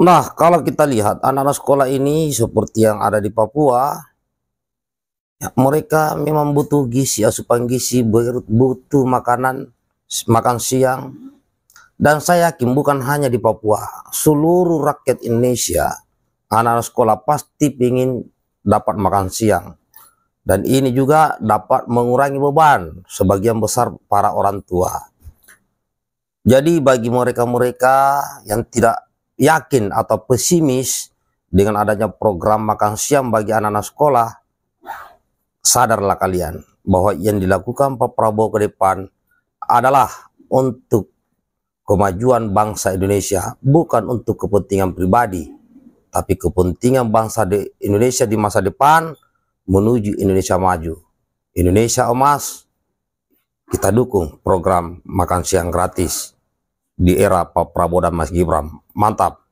Nah, kalau kita lihat anak-anak sekolah ini seperti yang ada di Papua, ya, mereka memang butuh gizi, asupan ya, gizi, butuh makanan, makan siang. Dan saya yakin bukan hanya di Papua, seluruh rakyat Indonesia, anak-anak sekolah pasti ingin dapat makan siang. Dan ini juga dapat mengurangi beban sebagian besar para orang tua. Jadi bagi mereka-mereka yang tidak yakin atau pesimis dengan adanya program makan siang bagi anak-anak sekolah, sadarlah kalian bahwa yang dilakukan Pak Prabowo ke depan adalah untuk kemajuan bangsa Indonesia, bukan untuk kepentingan pribadi, tapi kepentingan bangsa di Indonesia di masa depan menuju Indonesia maju. Indonesia emas, kita dukung program makan siang gratis di era Pak Prabowo dan Mas Gibran. Mantap.